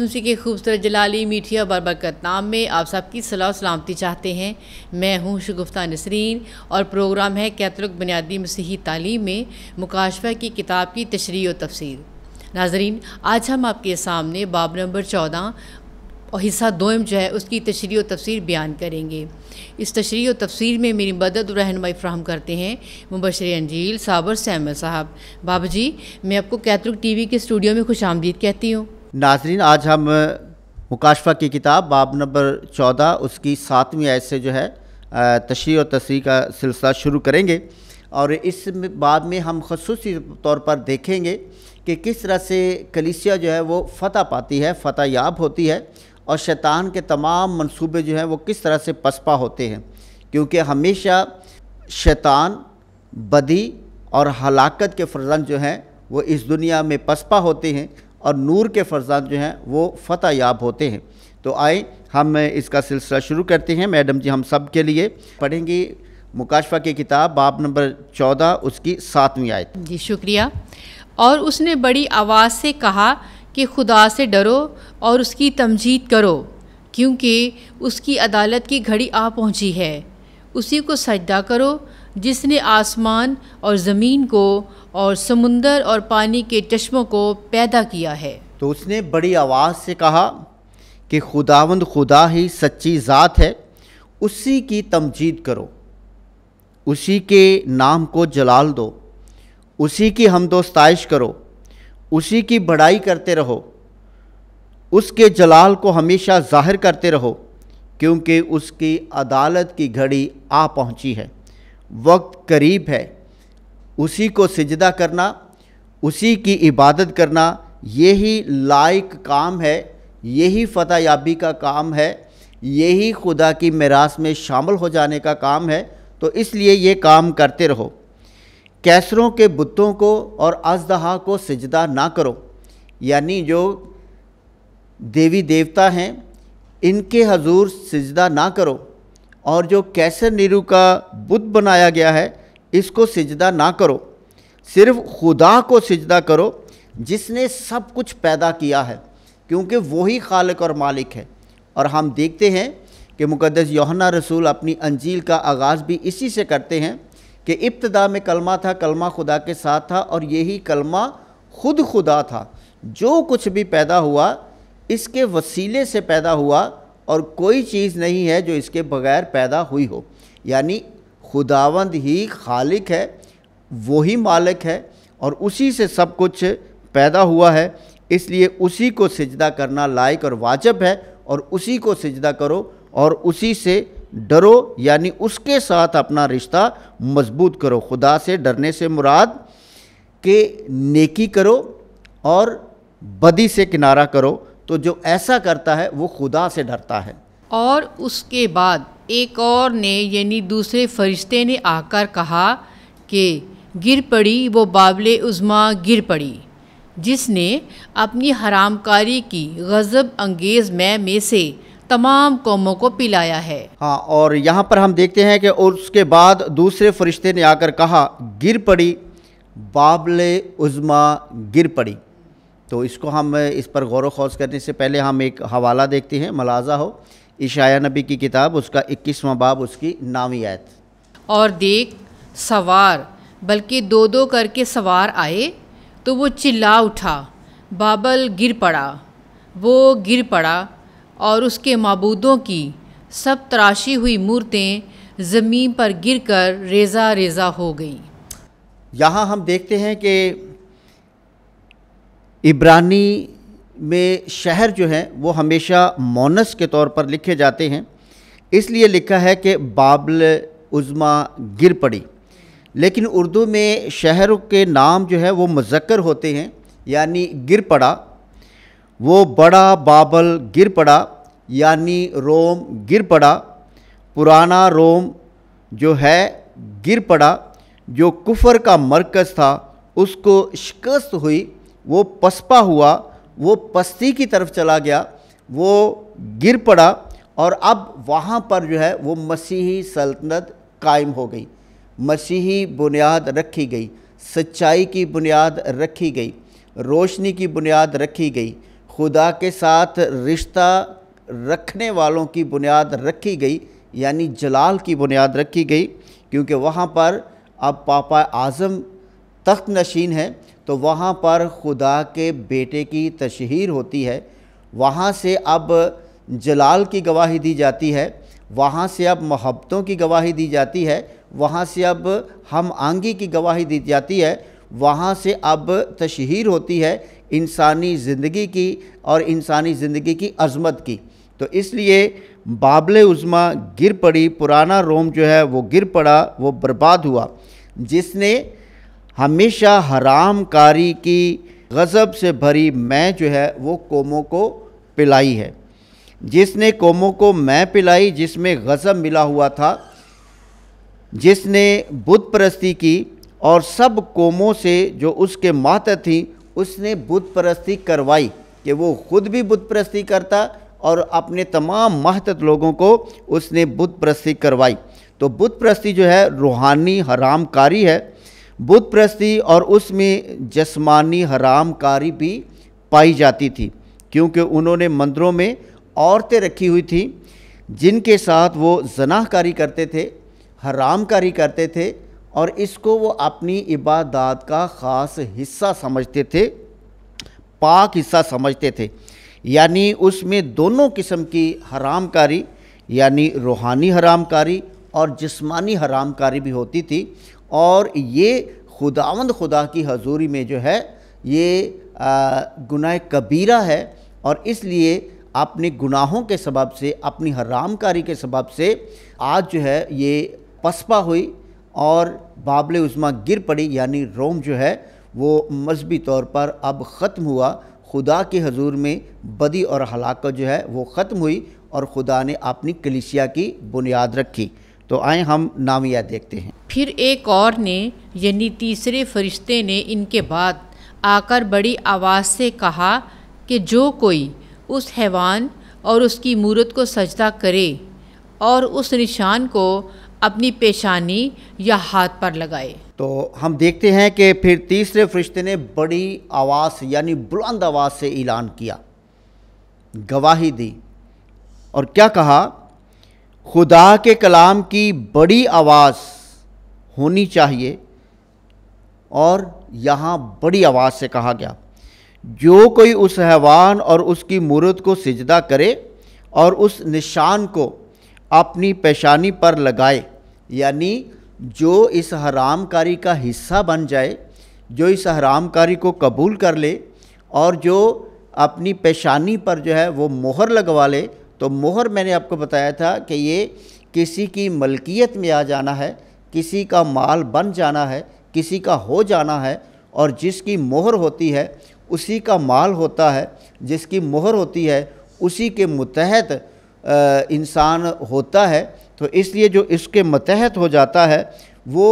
sushi के खूबसूरत जलाली मीठिया और बरबरकत नाम में आप सबकी सलाह सलामती चाहते हैं मैं हूं शगुफ्ता नसरीन और प्रोग्राम है कैथलिक बुनियादी मसीही तालीम में मुकाशफा की किताब की तशरी और तफसीर नाजरीन आज हम आपके सामने बाब नंबर चौदह और हिस्सा दोम जो है उसकी तशरी व तफसीर बयान करेंगे इस तशरी व तफसीर में मेरी मदद और रहनमई फ्राहम करते हैं मुबशर अंजील साबर सैमल साहब बाबा जी मैं आपको कैथलिक टी वी के स्टूडियो में खुश आमदीद कहती हूँ नाजरीन आज हम मुकाशफा की किताब बाब नंबर चौदह उसकी सातवीं आयत से जो है तशरी और तस्री का सिलसिला शुरू करेंगे और इस बाद में हम खसूस तौर पर देखेंगे कि किस तरह से कलिसिया जो है वो फ़तह पाती है फ़तह याब होती है और शैतान के तमाम मंसूबे जो हैं वो किस तरह से पसपा होते हैं क्योंकि हमेशा शैतान बदी और हलाकत के फर्जंद जो हैं वो इस दुनिया में पसपा होते हैं और नूर के फरजाद जो हैं वो फ़तः याब होते हैं तो आए हम इसका सिलसिला शुरू करते हैं मैडम जी हम सब के लिए पढ़ेंगी मुकाशफा की किताब बाब नंबर चौदह उसकी सातवीं आयत जी शुक्रिया और उसने बड़ी आवाज़ से कहा कि खुदा से डरो और उसकी तमजीद करो क्योंकि उसकी अदालत की घड़ी आ पहुंची है उसी को सजदा करो जिसने आसमान और ज़मीन को और समुंदर और पानी के चश्मों को पैदा किया है तो उसने बड़ी आवाज़ से कहा कि खुदावंद खुदा ही सच्ची ज़ात है उसी की तमजीद करो उसी के नाम को जलाल दो उसी की हमदोस्ताइश करो उसी की बड़ाई करते रहो उसके जलाल को हमेशा ज़ाहिर करते रहो क्योंकि उसकी अदालत की घड़ी आ पहुंची है वक्त करीब है उसी को सजदा करना उसी की इबादत करना यही लायक काम है यही फ़तः याबी का काम है यही खुदा की मरास में शामिल हो जाने का काम है तो इसलिए ये काम करते रहो कैसरों के बुतों को और अजदहा को सजदा ना करो यानी जो देवी देवता हैं इनके हजूर सजदा ना करो और जो कैसर नीरू का बुद्ध बनाया गया है इसको सिजदा ना करो सिर्फ खुदा को सिजदा करो जिसने सब कुछ पैदा किया है क्योंकि वही खालक और मालिक है और हम देखते हैं कि मुकदस योहना रसूल अपनी अंजील का आगाज़ भी इसी से करते हैं कि इब्तदा में कलमा था कलमा खुदा के साथ था और यही कलमा खुद खुदा था जो कुछ भी पैदा हुआ इसके वसीले से पैदा हुआ और कोई चीज़ नहीं है जो इसके बगैर पैदा हुई हो यानी खुदावंद ही खालिक है वही मालिक है और उसी से सब कुछ पैदा हुआ है इसलिए उसी को सजदा करना लायक और वाजब है और उसी को सजदा करो और उसी से डरो यानी उसके साथ अपना रिश्ता मजबूत करो खुदा से डरने से मुराद के नेकी करो और बदी से किनारा करो तो जो ऐसा करता है वो खुदा से डरता है और उसके बाद एक और ने यानी दूसरे फरिश्ते ने आकर कहा कि गिर पड़ी वो बाबले उज़मा गिर पड़ी जिसने अपनी हरामकारी की गज़ब अंगेज़ मैं में से तमाम कौमों को पिलाया है हाँ और यहाँ पर हम देखते हैं कि और उसके बाद दूसरे फरिश्ते ने आकर कहा गिर पड़ी बाबले उज़मा गिर पड़ी तो इसको हम इस पर गौर वौज करने से पहले हम एक हवाला देखते हैं मलाजा हो ईशाया नबी की किताब उसका इक्कीसवा बाब उसकी नामी आयत और देख सवार बल्कि दो दो करके सवार आए तो वो चिल्ला उठा बाबल गिर पड़ा वो गिर पड़ा और उसके मबूदों की सब तराशी हुई मूर्तें ज़मीन पर गिरकर रेजा रेजा हो गई यहाँ हम देखते हैं कि इब्रानी में शहर जो हैं वो हमेशा मोनस के तौर पर लिखे जाते हैं इसलिए लिखा है कि बाबल उज़मा गिर पड़ी लेकिन उर्दू में शहरों के नाम जो है वो मुजक्कर होते हैं यानी गिर पड़ा वो बड़ा बाबल गिर पड़ा यानी रोम गिर पड़ा पुराना रोम जो है गिर पड़ा जो कुफर का मरकज़ था उसको शिकस्त हुई वो पसपा हुआ वो पस्ती की तरफ चला गया वो गिर पड़ा और अब वहाँ पर जो है वो मसीही सल्तनत कायम हो गई मसीही बुनियाद रखी गई सच्चाई की बुनियाद रखी गई रोशनी की बुनियाद रखी गई खुदा के साथ रिश्ता रखने वालों की बुनियाद रखी गई यानी जलाल की बुनियाद रखी गई क्योंकि वहाँ पर अब पापा आज़म तख्त नशीन है तो वहाँ पर खुदा के बेटे की तशहर होती है वहाँ से अब जलाल की गवाही दी जाती है वहाँ से अब मोहब्बतों की गवाही दी जाती है वहाँ से अब हम आंगी की गवाही दी जाती है वहाँ से अब तशहर होती है इंसानी ज़िंदगी की और इंसानी ज़िंदगी की अजमत की तो इसलिए बाबल उज़मा गिर पड़ी पुराना रोम जो है वो गिर पड़ा वो बर्बाद हुआ जिसने हमेशा हरामकारी की गज़ब से भरी मैं जो है वो कौमों को पिलाई है जिसने कौमों को मैं पिलाई जिसमें गज़ब मिला हुआ था जिसने बुत परस्ती की और सब कौमों से जो उसके मात थी उसने बुत परस्ती करवाई कि वो खुद भी बुत परस्ती करता और अपने तमाम महत लोगों को उसने बुत परस्ती करवाई तो बुत परस्ती जो है रूहानी हरामकारी है बुत प्रस्ती और उसमें जस्मानी हरामकारी भी पाई जाती थी क्योंकि उन्होंने मंदिरों में औरतें रखी हुई थी जिनके साथ वो जनाहकारी करते थे हरामकारी करते थे और इसको वो अपनी इबादत का ख़ास हिस्सा समझते थे पाक हिस्सा समझते थे यानी उसमें दोनों किस्म की हरामकारी यानी रूहानी हरामकारी और जिस्मानी हरामकारी भी होती थी और ये खुदावंद खुदा की हजूरी में जो है ये गुनाह कबीरा है और इसलिए अपने गुनाहों के सबब से अपनी हरामकारी के सबब से आज जो है ये पसपा हुई और बाबल उज़मा गिर पड़ी यानी रोम जो है वो मजहबी तौर पर अब ख़त्म हुआ खुदा के हजूर में बदी और हलाकत जो है वो ख़त्म हुई और खुदा ने अपनी कलिसिया की बुनियाद रखी तो आए हम नामिया देखते हैं फिर एक और ने यानी तीसरे फरिश्ते ने इनके बाद आकर बड़ी आवाज़ से कहा कि जो कोई उस हैवान और उसकी मूरत को सजदा करे और उस निशान को अपनी पेशानी या हाथ पर लगाए तो हम देखते हैं कि फिर तीसरे फरिश्ते ने बड़ी आवाज़ यानी बुलंद आवाज़ से ऐलान किया गवाही दी और क्या कहा खुदा के कलाम की बड़ी आवाज़ होनी चाहिए और यहाँ बड़ी आवाज़ से कहा गया जो कोई उस हैवान और उसकी मूर्त को सिजदा करे और उस निशान को अपनी पेशानी पर लगाए यानी जो इस हरामकारी का हिस्सा बन जाए जो इस हरामकारी को कबूल कर ले और जो अपनी पेशानी पर जो है वो मोहर लगवा ले तो मोहर मैंने आपको बताया था कि ये किसी की मलकियत में आ जाना है किसी का माल बन जाना है किसी का हो जाना है और जिसकी मोहर होती है उसी का माल होता है जिसकी मोहर होती है उसी के मतहत इंसान होता है तो इसलिए जो इसके मतहत हो जाता है वो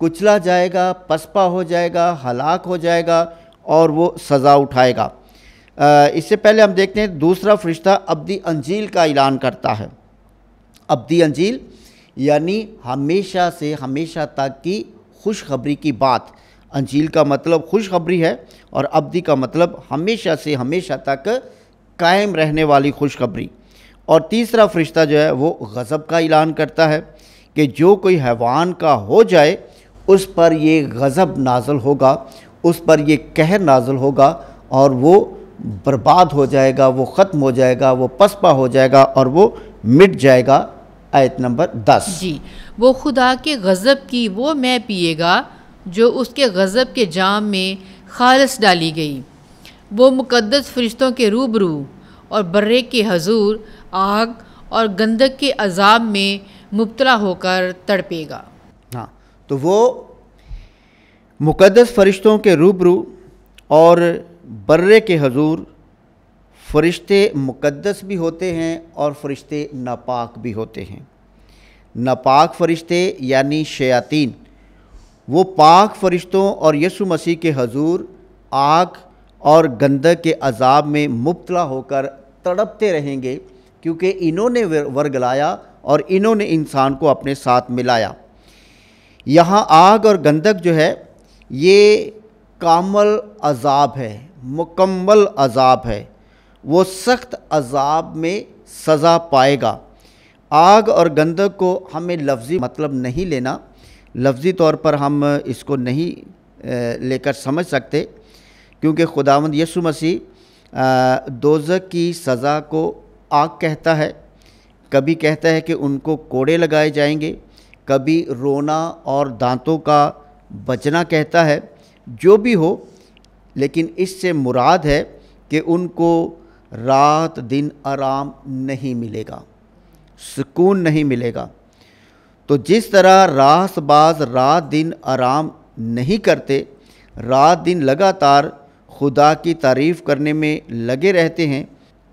कुचला जाएगा पसपा हो जाएगा हलाक हो जाएगा और वो सज़ा उठाएगा इससे पहले हम देखते हैं दूसरा फरिश्ता अब्दी अंजील का ऐलान करता है अब्दी अंजील यानी हमेशा से हमेशा तक की खुशखबरी की बात अंजील का मतलब खुशखबरी है और अब्दी का मतलब हमेशा से हमेशा तक कायम रहने वाली खुशखबरी और तीसरा फरिश्ता जो है वो गज़ब का ऐलान करता है कि जो कोई हैवान का हो जाए उस पर ये गज़ब नाजल होगा उस पर ये कहर नाजल होगा और वो बर्बाद हो जाएगा वो ख़त्म हो जाएगा वो पसपा हो जाएगा और वो मिट जाएगा आयत नंबर दस जी वो खुदा के गज़ब की वो मैं पिएगा जो उसके गज़ब के जाम में खालस डाली गई वो मुक़दस फरिश्तों के रूबरू और बर्रे के हजूर आग और गंदक के अजाब में मुबतला होकर तड़पेगा हाँ तो वो मुक़दस फरिश्तों के रूबरू और बर्रे के हजूर फ़रिश्ते मुक़दस भी होते हैं और फ़रिश्ते नापाक भी होते हैं नापाक फ़रिश्ते यानी शयातीन वो पाक फ़रिश्तों और यसु मसीह के हजूर आग और गंदक के अजाब में मुबतला होकर तड़पते रहेंगे क्योंकि इन्होंने वर्गलाया और इन्होंने इंसान को अपने साथ मिलाया यहाँ आग और गंदक जो है ये कामल अजाब है मुकम्मल अजाब है वो सख्त अजाब में सज़ा पाएगा आग और गंदक को हमें लफ्ज़ी मतलब नहीं लेना लफ्ज़ी तौर पर हम इसको नहीं लेकर समझ सकते क्योंकि खुदावंद यसु मसीह दोजक की सज़ा को आग कहता है कभी कहता है कि उनको कोड़े लगाए जाएंगे कभी रोना और दांतों का बचना कहता है जो भी हो लेकिन इससे मुराद है कि उनको रात दिन आराम नहीं मिलेगा सुकून नहीं मिलेगा तो जिस तरह रासबाज रात दिन आराम नहीं करते रात दिन लगातार खुदा की तारीफ़ करने में लगे रहते हैं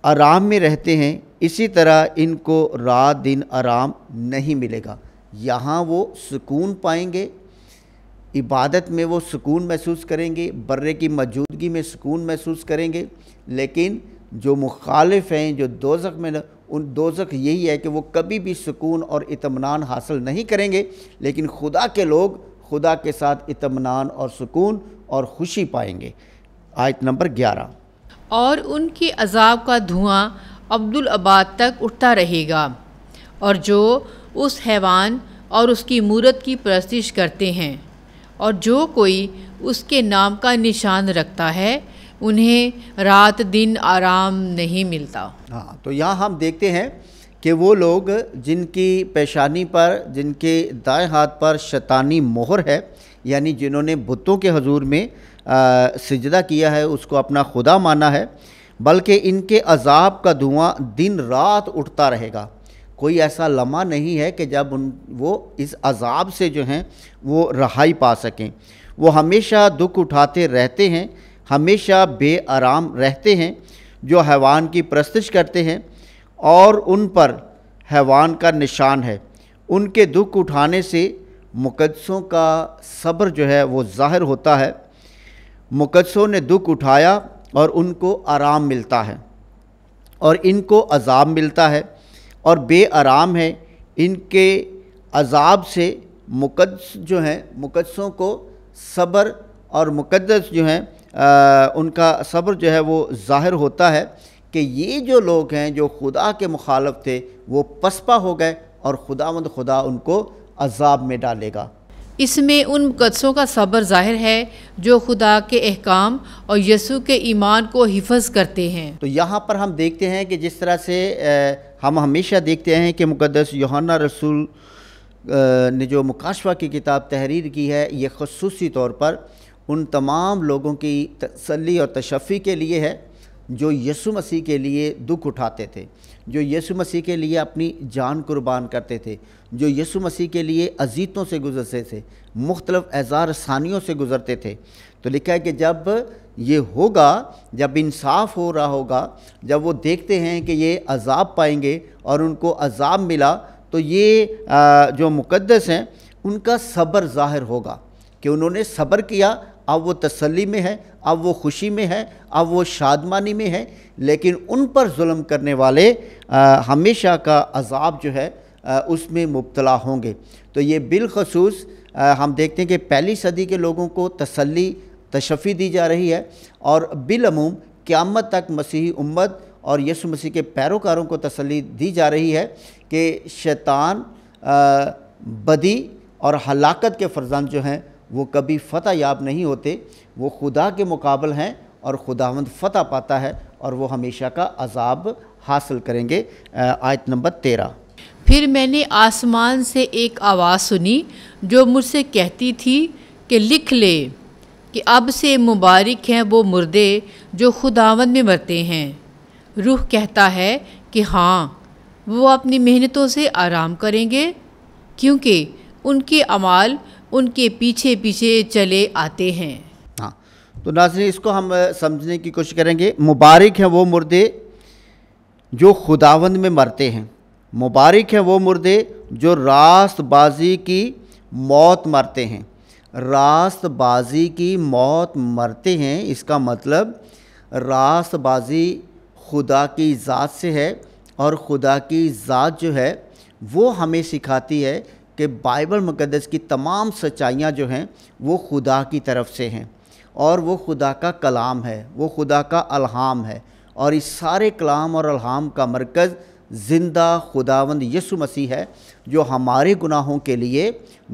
आराम में रहते हैं इसी तरह इनको रात दिन आराम नहीं मिलेगा यहाँ वो सुकून पाएंगे इबादत में वो सुकून महसूस करेंगे बर्रे की मौजूदगी में सुकून महसूस करेंगे लेकिन जो मुखालिफ हैं जो दोजक में न, उन दोजक यही है कि वो कभी भी सुकून और इतमान हासिल नहीं करेंगे लेकिन खुदा के लोग खुदा के साथ इतमान और सुकून और खुशी पाएंगे आयत नंबर ग्यारह और उनके अजाब का धुआं अब्दुलबाद तक उठता रहेगा और जो उस हैवान और उसकी मूरत की प्रस्तिश करते हैं और जो कोई उसके नाम का निशान रखता है उन्हें रात दिन आराम नहीं मिलता हाँ तो यहाँ हम देखते हैं कि वो लोग जिनकी पेशानी पर जिनके दाएं हाथ पर शैतानी मोहर है यानी जिन्होंने बुतों के हजूर में सजदा किया है उसको अपना खुदा माना है बल्कि इनके अजाब का धुआं दिन रात उठता रहेगा कोई ऐसा लम्हा नहीं है कि जब उन वो इस अजाब से जो हैं वो रहाई पा सकें वो हमेशा दुख उठाते रहते हैं हमेशा बे आराम रहते हैं जो हैवान की प्रस्तश करते हैं और उन पर हैवान का निशान है उनके दुख उठाने से मुकदसों का सब्र जो है वो ज़ाहिर होता है मुकदसों ने दुख उठाया और उनको आराम मिलता है और इनको अजाब मिलता है और बेआराम है इनके अजाब से मुकदस जो हैं मुकदसों को सब्र और मुकदस जो हैं उनका सब्र जो है वो ज़ाहिर होता है कि ये जो लोग हैं जो खुदा के मुखालफ थे वो पसपा हो गए और खुदा मंद खुदा उनको अजाब में डालेगा इसमें उन मुकदसों का सब्र ज़ाहिर है जो खुदा के अहकाम और यसु के ईमान को हिफज करते हैं तो यहाँ पर हम देखते हैं कि जिस तरह से हम हमेशा देखते हैं कि मुकदस योहाना रसूल ने जो मुकाशवा की किताब तहरीर की है ये खसूस तौर पर उन तमाम लोगों की तसली और तशफ़ी के लिए है जो यसु मसीह के लिए दुख उठाते थे जो यसु मसीह के लिए अपनी जान कुर्बान करते थे जो यसु मसीह के लिए अजीतों से गुजरते थे मुख्तलफ़ एज़ार सानियों से गुज़रते थे तो लिखा है कि जब ये होगा जब इंसाफ हो रहा होगा जब वो देखते हैं कि ये अजाब पाएंगे और उनको अजाब मिला तो ये जो मुकद्दस हैं उनका सब्र ज़ाहिर होगा कि उन्होंने सब्र किया अब वो तसल्ली में है अब वो खुशी में है अब वो शादमानी में है लेकिन उन पर जुल्म करने वाले हमेशा का अजाब जो है उसमें मुबतला होंगे तो ये बिलखसूस हम देखते हैं कि पहली सदी के लोगों को तसल्ली तशफ़ी दी जा रही है और बिलमूम क़्यामत तक मसीही उम्मत और यसु मसीह के पैरोकारों को तसली दी जा रही है कि शैतान बदी और हलाकत के फर्जान जो हैं वो कभी फ़तह याब नहीं होते वो खुदा के मुकाबल हैं और खुदावंद फ़तह पाता है और वो हमेशा का अजाब हासिल करेंगे आयत नंबर तेरह फिर मैंने आसमान से एक आवाज़ सुनी जो मुझसे कहती थी कि लिख ले कि अब से मुबारक हैं वो मुर्दे जो खुदावन में मरते हैं रूह कहता है कि हाँ वो अपनी मेहनतों से आराम करेंगे क्योंकि उनके अमाल उनके पीछे पीछे चले आते हैं हाँ तो नाजन इसको हम समझने की कोशिश करेंगे मुबारक हैं वो मुर्दे जो खुदावंद में मरते हैं मुबारक हैं वो मुर्दे जो रास्तबाजी की मौत मरते हैं रास्तबाजी की मौत मरते हैं इसका मतलब रास्तबाजी खुदा की ज़ात से है और खुदा की ज़ात जो है वो हमें सिखाती है कि बाइबल मुक़दस की तमाम सच्चाइयाँ जो हैं वो खुदा की तरफ से हैं और वो खुदा का कलाम है वो खुदा का अलहाम है और इस सारे कलाम और अलहाम का मरकज़ ज़िंदा खुदावंद यसु मसीह है जो हमारे गुनाहों के लिए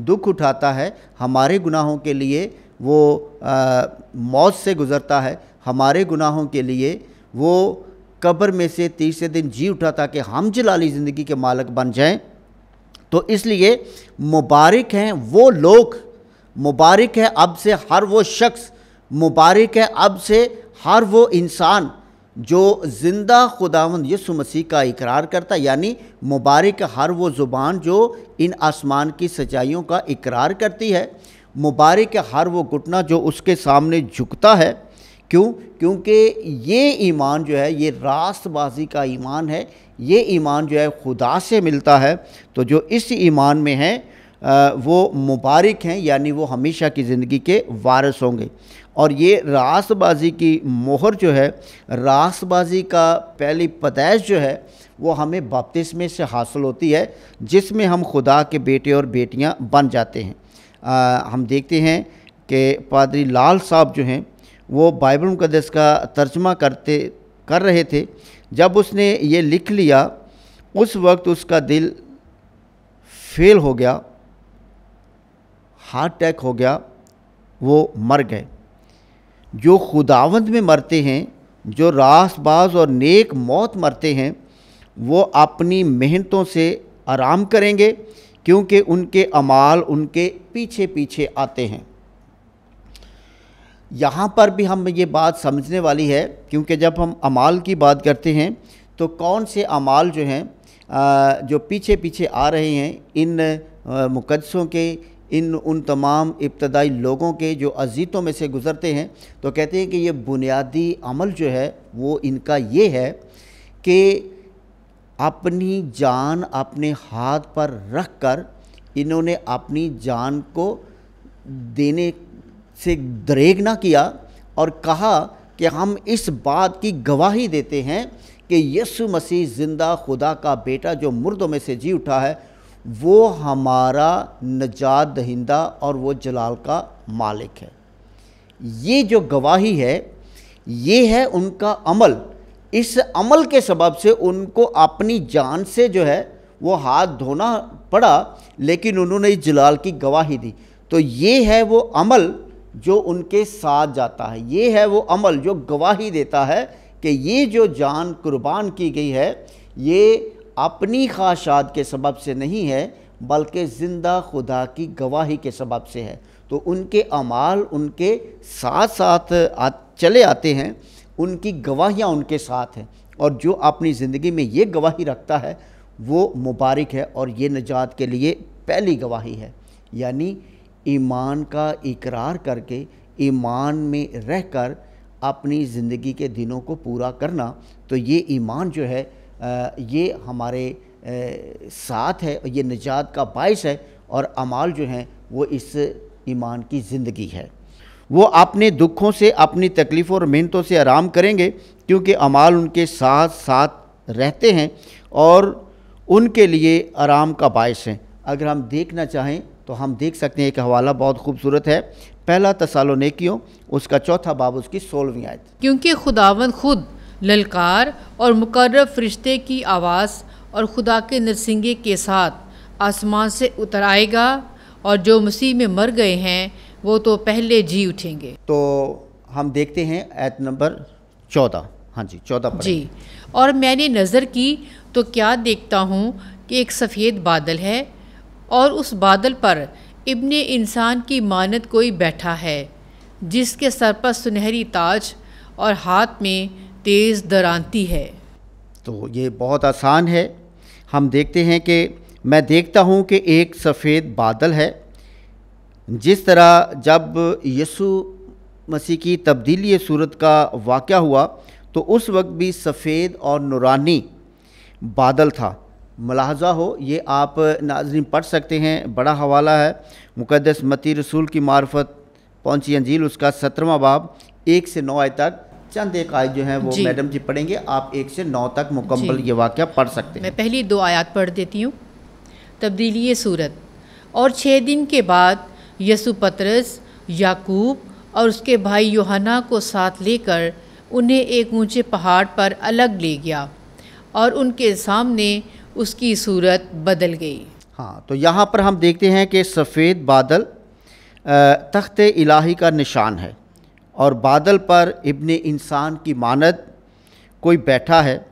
दुख उठाता है हमारे गुनाहों के लिए वो आ, मौत से गुज़रता है हमारे गुनाहों के लिए वो कब्र में से तीसरे दिन जी उठा ताकि हम जलाली ज़िंदगी के मालक बन जाएं तो इसलिए मुबारक हैं वो लोग मुबारक है अब से हर वो शख्स मुबारक है अब से हर वो इंसान जो ज़िंदा खुदावंद यसु मसीह का इकरार करता यानी मुबारक हर वो ज़ुबान जो इन आसमान की सच्चाइयों का इकरार करती है मुबारक हर वो घुटना जो उसके सामने झुकता है क्यों क्योंकि ये ईमान जो है ये रास्तबाजी का ईमान है ये ईमान जो है खुदा से मिलता है तो जो इस ईमान में है वो मुबारक हैं यानी वो हमेशा की ज़िंदगी के वारस होंगे और ये रासबाजी की मोहर जो है रासबाजी का पहली पतैश जो है वो हमें बपतिस्मे से हासिल होती है जिसमें हम खुदा के बेटे और बेटियां बन जाते हैं आ, हम देखते हैं कि पादरी लाल साहब जो हैं वो बाइबल मुकदस का तर्जमा करते कर रहे थे जब उसने ये लिख लिया उस वक्त उसका दिल फेल हो गया हार्ट अटैक हो गया वो मर गए जो खुदावंद में मरते हैं जो रासबाज और नेक मौत मरते हैं वो अपनी मेहनतों से आराम करेंगे क्योंकि उनके अमाल उनके पीछे पीछे आते हैं यहाँ पर भी हम ये बात समझने वाली है क्योंकि जब हम अमाल की बात करते हैं तो कौन से अमाल जो हैं जो पीछे पीछे आ रहे हैं इन मुकदसों के इन उन तमाम इब्तदाई लोगों के जो अजीतों में से गुज़रते हैं तो कहते हैं कि ये बुनियादी अमल जो है वो इनका ये है कि अपनी जान अपने हाथ पर रख कर इन्होंने अपनी जान को देने से दरेग ना किया और कहा कि हम इस बात की गवाही देते हैं कि यसु मसीह ज़िंदा खुदा का बेटा जो मुर्दों में से जी उठा है वो हमारा नजात दहिंदा और वो जलाल का मालिक है ये जो गवाही है ये है उनका अमल इस अमल के सबब से उनको अपनी जान से जो है वो हाथ धोना पड़ा लेकिन उन्होंने इस जलाल की गवाही दी तो ये है वो अमल जो उनके साथ जाता है ये है वो अमल जो गवाही देता है कि ये जो जान कुर्बान की गई है ये अपनी ख्वाशात के सबब से नहीं है बल्कि ज़िंदा खुदा की गवाही के सबब से है तो उनके अमाल उनके साथ साथ आ, चले आते हैं उनकी गवाहियाँ उनके साथ हैं और जो अपनी ज़िंदगी में ये गवाही रखता है वो मुबारक है और ये निजात के लिए पहली गवाही है यानी ईमान का इकरार करके ईमान में रह कर अपनी ज़िंदगी के दिनों को पूरा करना तो ये ईमान जो है ये हमारे साथ है ये निजात का बायस है और अमाल जो हैं वो इस ईमान की ज़िंदगी है वो अपने दुखों से अपनी तकलीफ़ों और मेहनतों से आराम करेंगे क्योंकि अमाल उनके साथ साथ रहते हैं और उनके लिए आराम का बायस हैं अगर हम देखना चाहें तो हम देख सकते हैं एक हवाला बहुत खूबसूरत है पहला तसालो नेकियों उसका चौथा बाब उसकी सोलहवीं आयत क्योंकि खुदावन खुद ललकार और मुकर फरिश्ते की आवाज़ और खुदा के नरसिंगे के साथ आसमान से उतर आएगा और जो मसीह में मर गए हैं वो तो पहले जी उठेंगे तो हम देखते हैं ऐत नंबर चौदह हाँ जी चौदह जी और मैंने नज़र की तो क्या देखता हूँ कि एक सफ़ेद बादल है और उस बादल पर इबन इंसान की मानत कोई बैठा है जिसके सर पर सुनहरी ताज और हाथ में तेज़ दरांती है तो ये बहुत आसान है हम देखते हैं कि मैं देखता हूँ कि एक सफ़ेद बादल है जिस तरह जब यसु मसीह की तब्दीली सूरत का वाक़ हुआ तो उस वक्त भी सफ़ेद और नुरानी बादल था मलाजा हो ये आप नाजरीन पढ़ सकते हैं बड़ा हवाला है मुक़दस मती रसूल की मार्फत पहुँची अंजील उसका सत्रवा बाब एक से नौ आय तक चंद एक आयत जो है वो मैडम जी पढ़ेंगे आप एक से नौ तक मुकम्मल ये वाक्य पढ़ सकते हैं मैं पहली दो आयात पढ़ देती हूँ तब्दीली सूरत और छः दिन के बाद यसु पतरस याकूब और उसके भाई योहना को साथ लेकर उन्हें एक ऊंचे पहाड़ पर अलग ले गया और उनके सामने उसकी सूरत बदल गई हाँ तो यहाँ पर हम देखते हैं कि सफ़ेद बादल तख्त इलाही का निशान है और बादल पर इब्न इंसान की मानद कोई बैठा है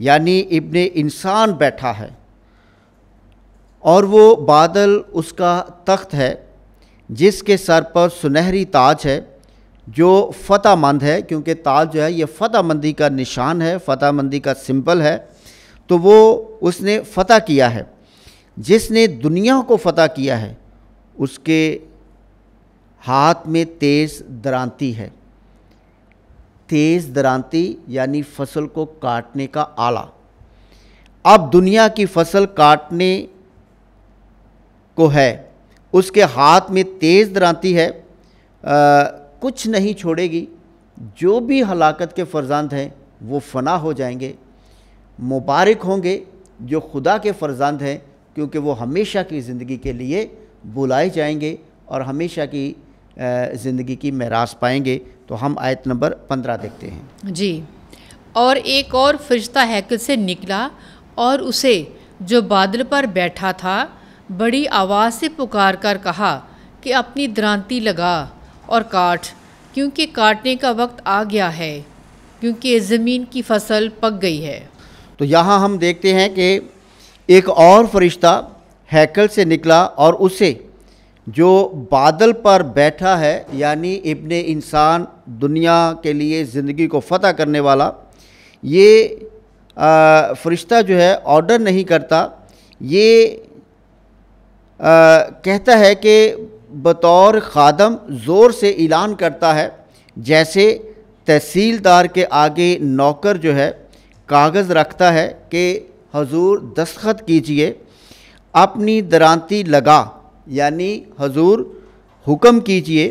यानी इब्न इंसान बैठा है और वो बादल उसका तख्त है जिसके सर पर सुनहरी ताज है जो फतामंद है क्योंकि ताज जो है ये मंदी का निशान है फतामंदी का सिंबल है तो वो उसने फतह किया है जिसने दुनिया को फतह किया है उसके हाथ में तेज दरांती है तेज दरांती यानी फसल को काटने का आला अब दुनिया की फसल काटने को है उसके हाथ में तेज दरांती है आ, कुछ नहीं छोड़ेगी जो भी हलाकत के फर्जंद हैं वो फना हो जाएंगे मुबारक होंगे जो खुदा के फर्जंद हैं क्योंकि वो हमेशा की ज़िंदगी के लिए बुलाए जाएंगे और हमेशा की ज़िंदगी की महराज पाएंगे तो हम आयत नंबर पंद्रह देखते हैं जी और एक और फरिश्ता हैकल से निकला और उसे जो बादल पर बैठा था बड़ी आवाज़ से पुकार कर कहा कि अपनी द्रांति लगा और काट क्योंकि काटने का वक्त आ गया है क्योंकि ज़मीन की फसल पक गई है तो यहाँ हम देखते हैं कि एक और फरिश्ता हैकल से निकला और उसे जो बादल पर बैठा है यानी इब्न इंसान दुनिया के लिए ज़िंदगी को फ़तह करने वाला ये फ़रिश्ता जो है ऑर्डर नहीं करता ये आ, कहता है कि बतौर खादम ज़ोर से ऐलान करता है जैसे तहसीलदार के आगे नौकर जो है कागज़ रखता है कि हजूर दस्खत कीजिए अपनी दरानती लगा यानी हजूर हुक्म कीजिए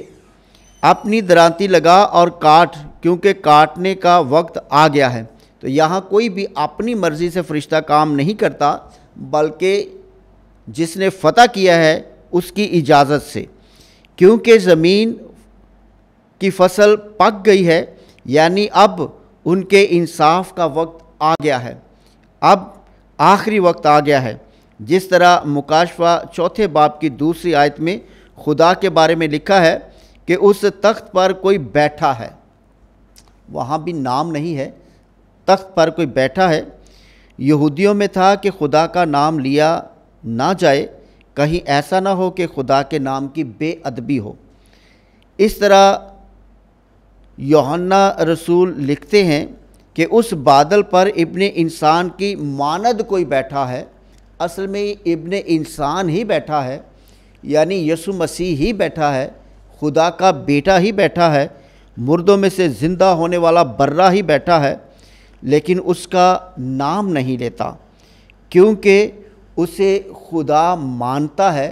अपनी दराती लगा और काट क्योंकि काटने का वक्त आ गया है तो यहाँ कोई भी अपनी मर्ज़ी से फरिश्ता काम नहीं करता बल्कि जिसने फतह किया है उसकी इजाज़त से क्योंकि ज़मीन की फसल पक गई है यानी अब उनके इंसाफ का वक्त आ गया है अब आखिरी वक्त आ गया है जिस तरह मुकाशवा चौथे बाप की दूसरी आयत में खुदा के बारे में लिखा है कि उस तख्त पर कोई बैठा है वहाँ भी नाम नहीं है तख्त पर कोई बैठा है यहूदियों में था कि खुदा का नाम लिया ना जाए कहीं ऐसा ना हो कि खुदा के नाम की बेअदबी हो इस तरह योहन्ना रसूल लिखते हैं कि उस बादल पर इब्ने इंसान की मानद कोई बैठा है असल में इब्न इंसान ही बैठा है यानी यसु मसीह ही बैठा है खुदा का बेटा ही बैठा है मुर्दों में से ज़िंदा होने वाला बर्रा ही बैठा है लेकिन उसका नाम नहीं लेता क्योंकि उसे खुदा मानता है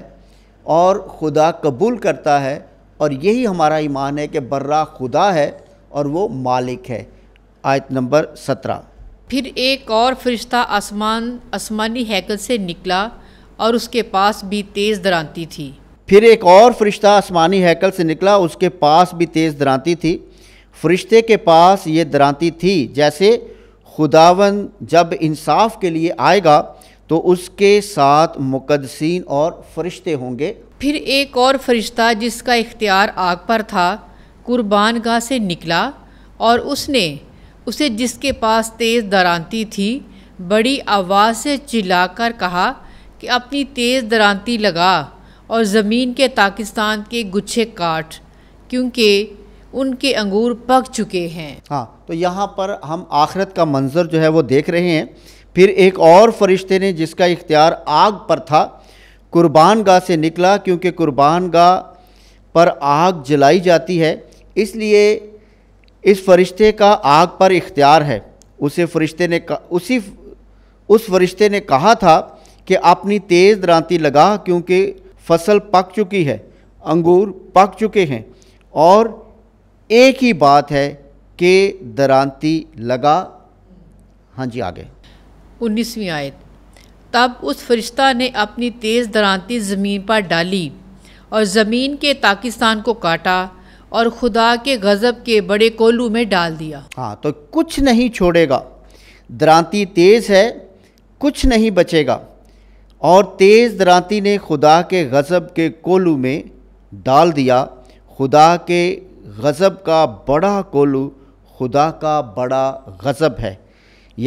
और खुदा कबूल करता है और यही हमारा ईमान है कि बर्रा खुदा है और वो मालिक है आयत नंबर सत्रह फिर एक और फरिश्ता आसमान आसमानी हैकल से निकला और उसके पास भी तेज़ दरांती थी फिर एक और फरिश्ता आसमानी हैकल से निकला उसके पास भी तेज़ दरांती थी फरिश्ते के पास ये दरांती थी जैसे खुदावन जब इंसाफ के लिए आएगा तो उसके साथ मुकदसिन और फरिश्ते होंगे फिर एक और फरिश्ता जिसका इख्तियार आग पर था कुर्बान गाह से निकला और उसने उसे जिसके पास तेज़ दरांती थी बड़ी आवाज़ से चिल्लाकर कहा कि अपनी तेज़ दरांती लगा और ज़मीन के पाकिस्तान के गुच्छे काट क्योंकि उनके अंगूर पक चुके हैं हाँ तो यहाँ पर हम आखरत का मंजर जो है वो देख रहे हैं फिर एक और फरिश्ते ने जिसका इख्तियार आग पर था कुर्बान गाह से निकला क्योंकि कुर्बान गाह पर आग जलाई जाती है इसलिए इस फरिश्ते का आग पर इख्तियार है उसे फरिश्ते ने उसी उस फरिश्ते ने कहा था कि अपनी तेज़ दरांती लगा क्योंकि फसल पक चुकी है अंगूर पक चुके हैं और एक ही बात है कि दरांती लगा हाँ जी आगे उन्नीसवीं आयत तब उस फरिश्ता ने अपनी तेज़ दरांती ज़मीन पर डाली और ज़मीन के ताकिस्तान को काटा और खुदा के गज़ब के बड़े कोलू में डाल दिया हाँ तो कुछ नहीं छोड़ेगा दरांती तेज़ है कुछ नहीं बचेगा और तेज़ दरांती ने खुदा के गज़ब के कोलू में डाल दिया खुदा के गज़ब का बड़ा कोलू खुदा का बड़ा गज़ब है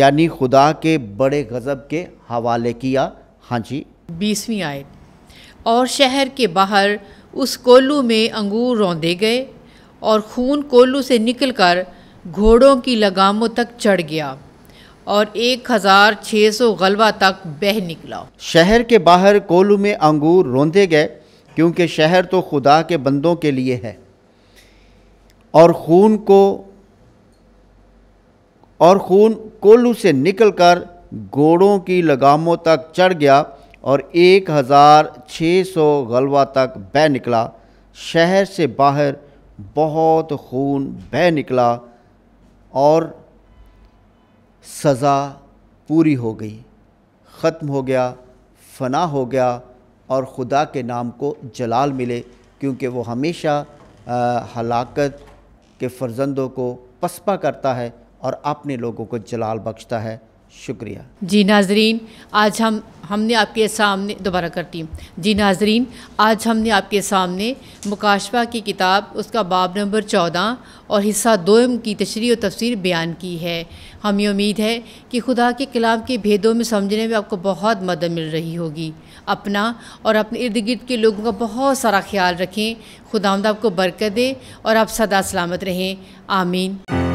यानी खुदा के बड़े गज़ब के हवाले किया हाँ जी बीसवीं आयत और शहर के बाहर उस कोलू में अंगूर रौंदे गए और खून कोल्लू से निकलकर घोड़ों की लगामों तक चढ़ गया और 1600 गलबा तक बह निकला शहर के बाहर कोल्लू में अंगूर रोंदे गए क्योंकि शहर तो खुदा के बंदों के लिए है और खून को और खून कोल्लू से निकलकर घोड़ों की लगामों तक चढ़ गया और 1600 गलबा तक बह निकला शहर से बाहर बहुत खून बह निकला और सज़ा पूरी हो गई ख़त्म हो गया फना हो गया और खुदा के नाम को जलाल मिले क्योंकि वो हमेशा हलाकत के फर्जंदों को पसपा करता है और अपने लोगों को जलाल बख्शता है शुक्रिया जी नाजरीन आज हम हमने आपके सामने दोबारा करती हूँ जी नाजरीन आज हमने आपके सामने मुकाशवा की किताब उसका बाब नंबर चौदह और हिस्सा दो की तशरी और तफसीर बयान की है हमें उम्मीद है कि खुदा के कलाम के भेदों में समझने में आपको बहुत मदद मिल रही होगी अपना और अपने इर्द गिर्द के लोगों का बहुत सारा ख्याल रखें खुदा आपको बरकत दे और आप सदा सलामत रहें आमीन